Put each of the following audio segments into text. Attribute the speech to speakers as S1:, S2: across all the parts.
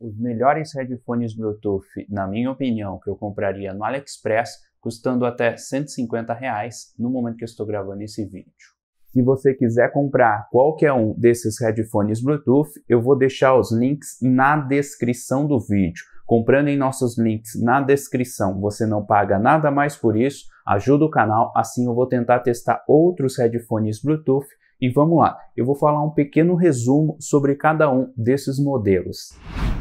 S1: Os melhores headphones Bluetooth, na minha opinião, que eu compraria no AliExpress, custando até 150 reais no momento que eu estou gravando esse vídeo. Se você quiser comprar qualquer um desses headphones Bluetooth, eu vou deixar os links na descrição do vídeo. Comprando em nossos links na descrição, você não paga nada mais por isso, ajuda o canal, assim eu vou tentar testar outros headphones Bluetooth e vamos lá, eu vou falar um pequeno resumo sobre cada um desses modelos.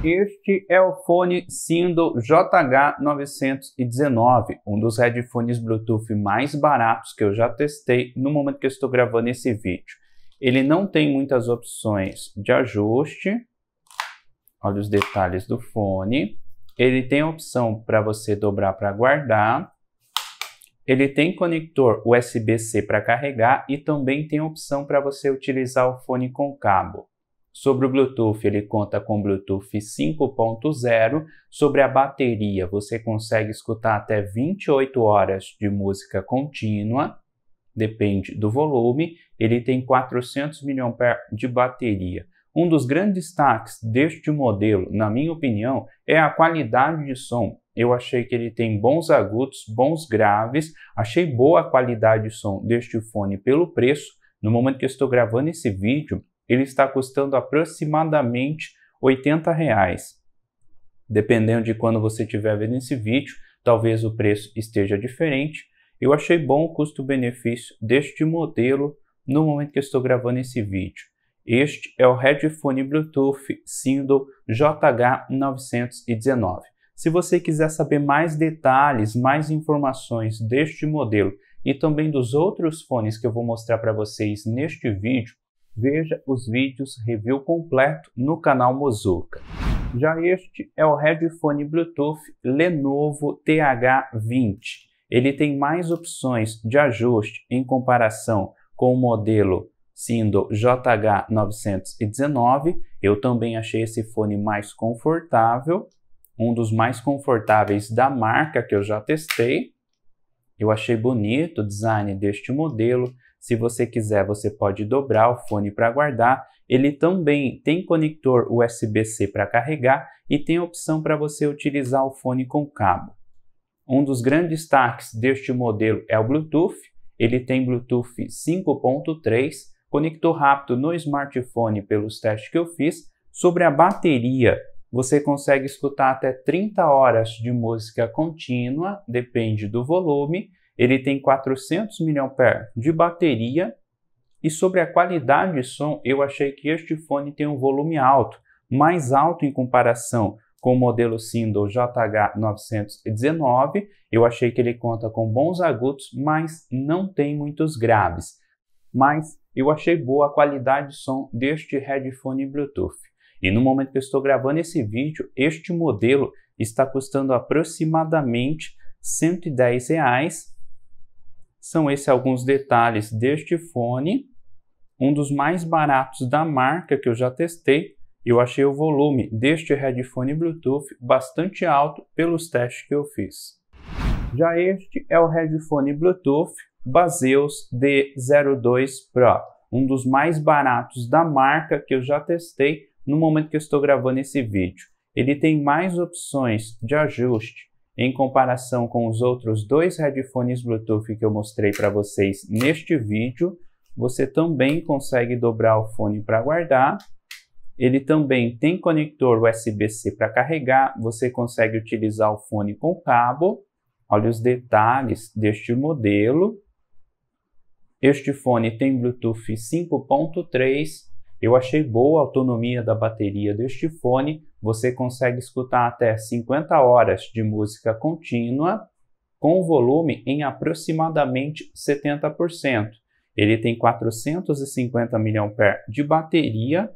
S1: Este é o fone Sindel JH919, um dos headphones Bluetooth mais baratos que eu já testei no momento que eu estou gravando esse vídeo. Ele não tem muitas opções de ajuste, olha os detalhes do fone. Ele tem a opção para você dobrar para guardar. Ele tem conector USB-C para carregar e também tem a opção para você utilizar o fone com cabo. Sobre o Bluetooth, ele conta com Bluetooth 5.0. Sobre a bateria, você consegue escutar até 28 horas de música contínua, depende do volume. Ele tem 400 mAh de bateria. Um dos grandes destaques deste modelo, na minha opinião, é a qualidade de som. Eu achei que ele tem bons agudos, bons graves, achei boa a qualidade de som deste fone pelo preço. No momento que eu estou gravando esse vídeo, ele está custando aproximadamente 80 reais. Dependendo de quando você estiver vendo esse vídeo, talvez o preço esteja diferente. Eu achei bom o custo-benefício deste modelo no momento que estou gravando esse vídeo. Este é o headphone Bluetooth Sindel JH919. Se você quiser saber mais detalhes, mais informações deste modelo e também dos outros fones que eu vou mostrar para vocês neste vídeo, veja os vídeos review completo no canal Mozuka. Já este é o headphone Bluetooth Lenovo TH20. Ele tem mais opções de ajuste em comparação com o modelo Sindel JH919. Eu também achei esse fone mais confortável, um dos mais confortáveis da marca que eu já testei. Eu achei bonito o design deste modelo, se você quiser, você pode dobrar o fone para guardar. Ele também tem conector USB-C para carregar e tem opção para você utilizar o fone com cabo. Um dos grandes destaques deste modelo é o Bluetooth. Ele tem Bluetooth 5.3, conector rápido no smartphone pelos testes que eu fiz. Sobre a bateria, você consegue escutar até 30 horas de música contínua, depende do volume, ele tem 400 mAh de bateria e sobre a qualidade de som, eu achei que este fone tem um volume alto, mais alto em comparação com o modelo Sindel JH919. Eu achei que ele conta com bons agudos, mas não tem muitos graves. Mas eu achei boa a qualidade de som deste headphone Bluetooth. E no momento que eu estou gravando esse vídeo, este modelo está custando aproximadamente R$ 110 reais, são esses alguns detalhes deste fone, um dos mais baratos da marca que eu já testei. Eu achei o volume deste headphone Bluetooth bastante alto pelos testes que eu fiz. Já este é o headphone Bluetooth Baseus D02 Pro, um dos mais baratos da marca que eu já testei no momento que eu estou gravando esse vídeo. Ele tem mais opções de ajuste em comparação com os outros dois headphones Bluetooth que eu mostrei para vocês neste vídeo, você também consegue dobrar o fone para guardar. Ele também tem conector USB-C para carregar, você consegue utilizar o fone com cabo. Olha os detalhes deste modelo. Este fone tem Bluetooth 5.3 eu achei boa a autonomia da bateria deste fone, você consegue escutar até 50 horas de música contínua com o volume em aproximadamente 70%. Ele tem 450 mAh de bateria.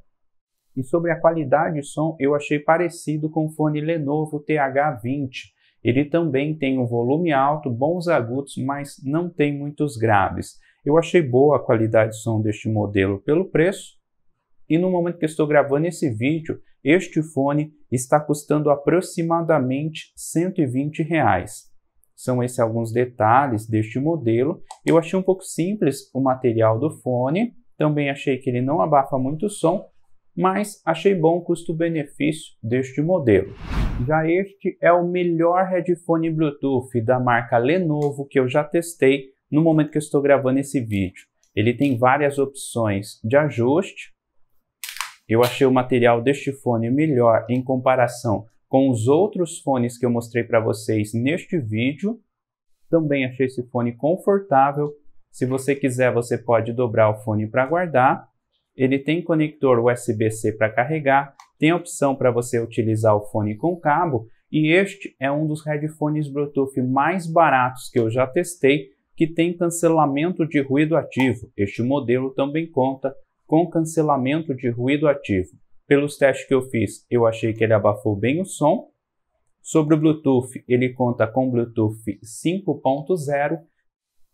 S1: E sobre a qualidade de som, eu achei parecido com o fone Lenovo TH20. Ele também tem um volume alto, bons agudos, mas não tem muitos graves. Eu achei boa a qualidade de som deste modelo pelo preço e no momento que estou gravando esse vídeo, este fone está custando aproximadamente 120 reais. São esses alguns detalhes deste modelo. Eu achei um pouco simples o material do fone, também achei que ele não abafa muito o som, mas achei bom o custo-benefício deste modelo. Já este é o melhor headphone Bluetooth da marca Lenovo que eu já testei no momento que eu estou gravando esse vídeo. Ele tem várias opções de ajuste, eu achei o material deste fone melhor em comparação com os outros fones que eu mostrei para vocês neste vídeo. Também achei esse fone confortável. Se você quiser, você pode dobrar o fone para guardar. Ele tem conector USB-C para carregar, tem opção para você utilizar o fone com cabo e este é um dos headphones Bluetooth mais baratos que eu já testei, que tem cancelamento de ruído ativo. Este modelo também conta com cancelamento de ruído ativo. Pelos testes que eu fiz, eu achei que ele abafou bem o som. Sobre o Bluetooth, ele conta com Bluetooth 5.0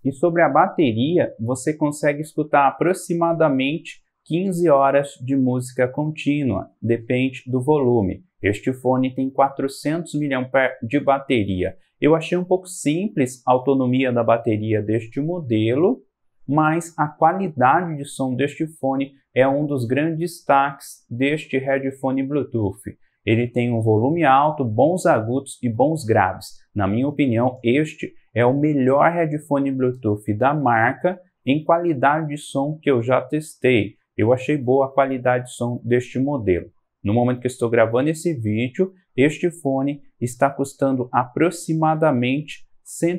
S1: e sobre a bateria, você consegue escutar aproximadamente 15 horas de música contínua, depende do volume. Este fone tem 400 mAh de bateria. Eu achei um pouco simples a autonomia da bateria deste modelo, mas a qualidade de som deste fone é um dos grandes destaques deste headphone Bluetooth. Ele tem um volume alto, bons agudos e bons graves. Na minha opinião, este é o melhor headphone Bluetooth da marca em qualidade de som que eu já testei. Eu achei boa a qualidade de som deste modelo. No momento que estou gravando esse vídeo, este fone está custando aproximadamente R$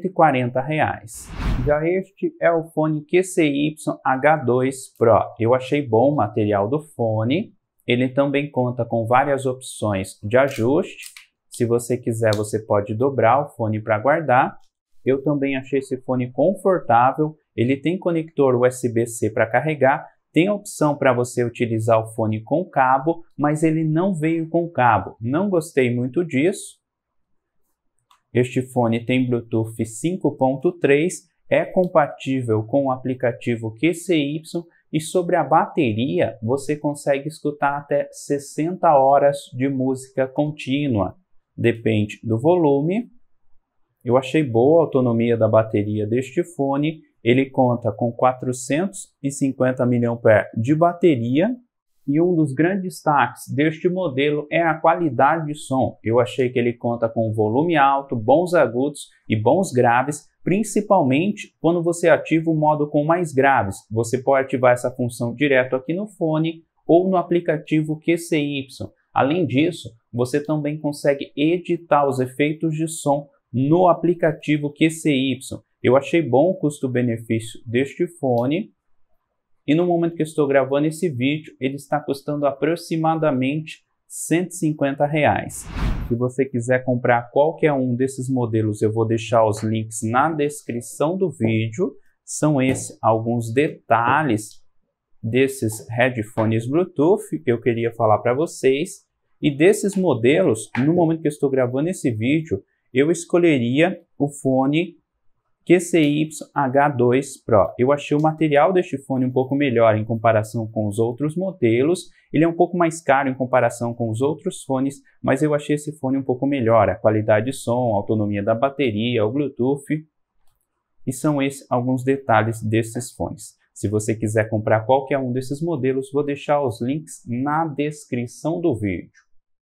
S1: 140. Reais. Já este é o fone QCY-H2 Pro. Eu achei bom o material do fone. Ele também conta com várias opções de ajuste. Se você quiser, você pode dobrar o fone para guardar. Eu também achei esse fone confortável. Ele tem conector USB-C para carregar, tem a opção para você utilizar o fone com cabo, mas ele não veio com cabo. Não gostei muito disso. Este fone tem Bluetooth 5.3 é compatível com o aplicativo QCY e sobre a bateria você consegue escutar até 60 horas de música contínua. Depende do volume. Eu achei boa a autonomia da bateria deste fone. Ele conta com 450 mAh de bateria e um dos grandes destaques deste modelo é a qualidade de som. Eu achei que ele conta com volume alto, bons agudos e bons graves, principalmente quando você ativa o modo com mais graves. Você pode ativar essa função direto aqui no fone ou no aplicativo QCY. Além disso, você também consegue editar os efeitos de som no aplicativo QCY. Eu achei bom o custo-benefício deste fone e no momento que eu estou gravando esse vídeo, ele está custando aproximadamente 150 reais. Se você quiser comprar qualquer um desses modelos, eu vou deixar os links na descrição do vídeo. São esses alguns detalhes desses headphones Bluetooth que eu queria falar para vocês. E desses modelos, no momento que eu estou gravando esse vídeo, eu escolheria o fone QCY-H2 Pro. Eu achei o material deste fone um pouco melhor em comparação com os outros modelos. Ele é um pouco mais caro em comparação com os outros fones, mas eu achei esse fone um pouco melhor. A qualidade de som, a autonomia da bateria, o Bluetooth. E são esses alguns detalhes desses fones. Se você quiser comprar qualquer um desses modelos, vou deixar os links na descrição do vídeo.